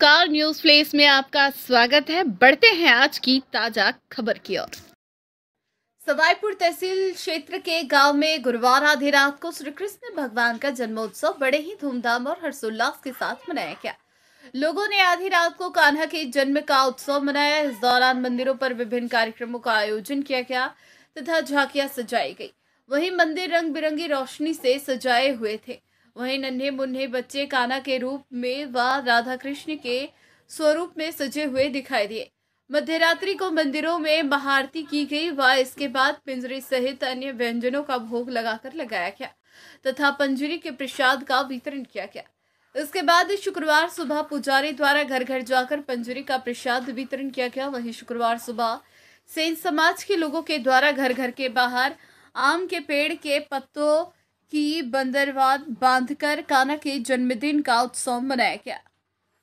car news place में आपका स्वागत है बढ़ते हैं आज की ताजा खबर की ओर सवाईपुर तहसील क्षेत्र के गांव में गुरुवार आधी रात को श्री कृष्ण भगवान का जन्मोत्सव बड़े ही धूमधाम और हर्षोल्लास के साथ मनाया गया लोगों ने आधी रात को कान्हा के जन्म का उत्सव मनाया इस दौरान मंदिरों पर विभिन्न कार्यक्रमों का आयोजन किया गया तथा झांकियां सजाई गई वहीं मंदिर रंग बिरंगी रोशनी से सजाए हुए थे वहीं नन्हे मुन्ने बच्चे काना के रूप में व राधा कृष्ण के स्वरूप में सजे हुए दिखाई दिए मध्यरात्रि को मंदिरों में महाआरती की गई व इसके बाद पिंजरे सहित अन्य व्यंजनों का भोग लगाकर लगाया गया तथा पंजरी के प्रसाद का वितरण किया गया इसके बाद शुक्रवार सुबह पुजारी द्वारा घर घर जाकर पंजरी का प्रसाद वितरण किया गया वहीं शुक्रवार सुबह सेन समाज के लोगों के द्वारा घर घर के बाहर आम के पेड़ के पत्तों की बंदरवाद बांधकर काना के जन्मदिन का उत्सव मनाया गया